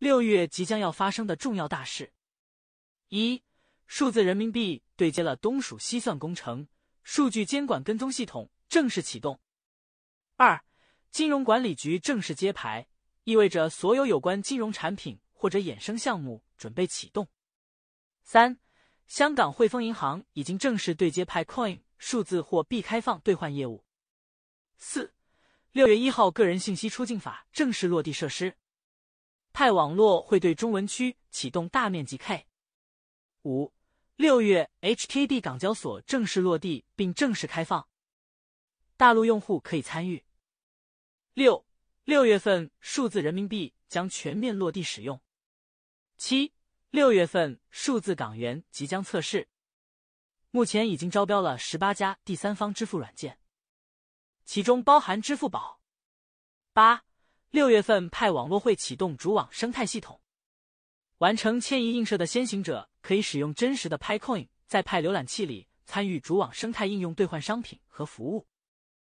六月即将要发生的重要大事：一、数字人民币对接了东数西算工程数据监管跟踪系统正式启动；二、金融管理局正式揭牌，意味着所有有关金融产品或者衍生项目准备启动；三、香港汇丰银行已经正式对接 p Coin 数字货币开放兑换业务；四、六月一号个人信息出境法正式落地实施。派网络会对中文区启动大面积 K。五六月，HKD 港交所正式落地并正式开放，大陆用户可以参与。六六月份，数字人民币将全面落地使用。七六月份，数字港元即将测试，目前已经招标了十八家第三方支付软件，其中包含支付宝。八。六月份，派网络会启动主网生态系统，完成迁移映射的先行者可以使用真实的 p y coin，在派浏览器里参与主网生态应用兑换商品和服务。